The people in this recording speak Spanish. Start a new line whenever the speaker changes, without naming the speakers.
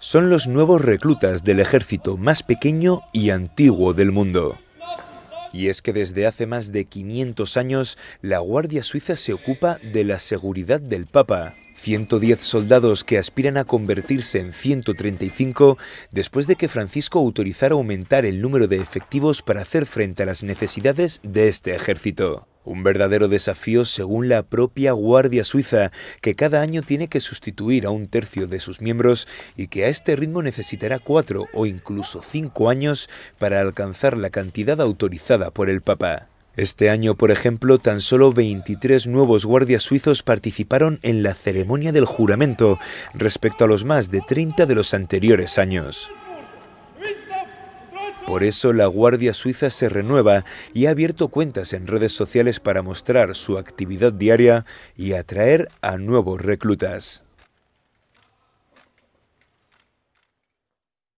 son los nuevos reclutas del ejército más pequeño y antiguo del mundo. Y es que desde hace más de 500 años la Guardia Suiza se ocupa de la seguridad del Papa. 110 soldados que aspiran a convertirse en 135 después de que Francisco autorizara aumentar el número de efectivos para hacer frente a las necesidades de este ejército. Un verdadero desafío según la propia Guardia Suiza, que cada año tiene que sustituir a un tercio de sus miembros y que a este ritmo necesitará cuatro o incluso cinco años para alcanzar la cantidad autorizada por el Papa. Este año, por ejemplo, tan solo 23 nuevos guardias suizos participaron en la ceremonia del juramento, respecto a los más de 30 de los anteriores años. Por eso la Guardia Suiza se renueva y ha abierto cuentas en redes sociales para mostrar su actividad diaria y atraer a nuevos reclutas.